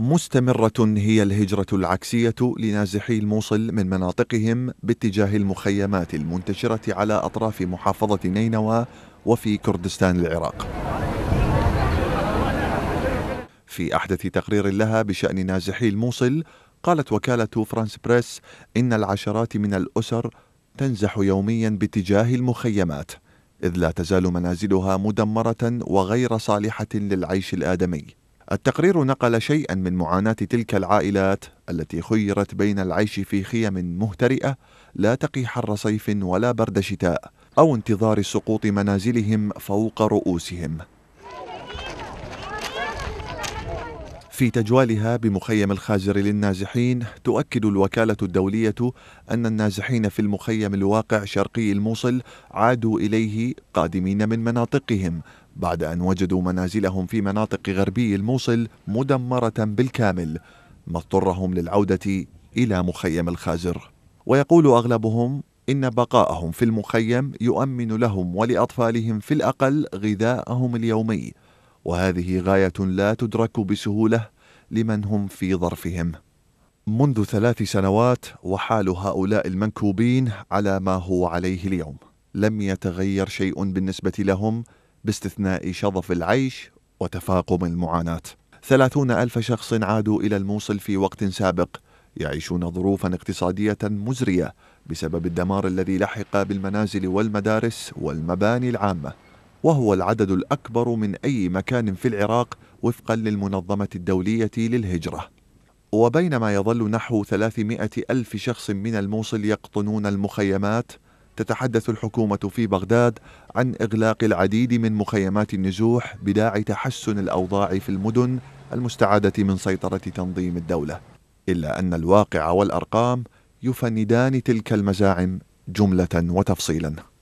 مستمرة هي الهجرة العكسية لنازحي الموصل من مناطقهم باتجاه المخيمات المنتشرة على أطراف محافظة نينوى وفي كردستان العراق. في أحدث تقرير لها بشأن نازحي الموصل قالت وكالة فرانس بريس إن العشرات من الأسر تنزح يوميا باتجاه المخيمات إذ لا تزال منازلها مدمرة وغير صالحة للعيش الآدمي. التقرير نقل شيئا من معاناة تلك العائلات التي خيرت بين العيش في خيم مهترئة لا تقي حر صيف ولا برد شتاء أو انتظار سقوط منازلهم فوق رؤوسهم في تجوالها بمخيم الخازر للنازحين تؤكد الوكالة الدولية أن النازحين في المخيم الواقع شرقي الموصل عادوا إليه قادمين من مناطقهم بعد أن وجدوا منازلهم في مناطق غربي الموصل مدمرة بالكامل ما اضطرهم للعودة إلى مخيم الخازر ويقول أغلبهم إن بقاءهم في المخيم يؤمن لهم ولأطفالهم في الأقل غذاءهم اليومي وهذه غاية لا تدرك بسهولة لمن هم في ظرفهم منذ ثلاث سنوات وحال هؤلاء المنكوبين على ما هو عليه اليوم لم يتغير شيء بالنسبة لهم باستثناء شظف العيش وتفاقم المعاناة ثلاثون ألف شخص عادوا إلى الموصل في وقت سابق يعيشون ظروفا اقتصادية مزرية بسبب الدمار الذي لحق بالمنازل والمدارس والمباني العامة وهو العدد الأكبر من أي مكان في العراق وفقا للمنظمة الدولية للهجرة وبينما يظل نحو 300 ألف شخص من الموصل يقطنون المخيمات تتحدث الحكومة في بغداد عن إغلاق العديد من مخيمات النزوح بداعي تحسن الأوضاع في المدن المستعادة من سيطرة تنظيم الدولة إلا أن الواقع والأرقام يفندان تلك المزاعم جملة وتفصيلا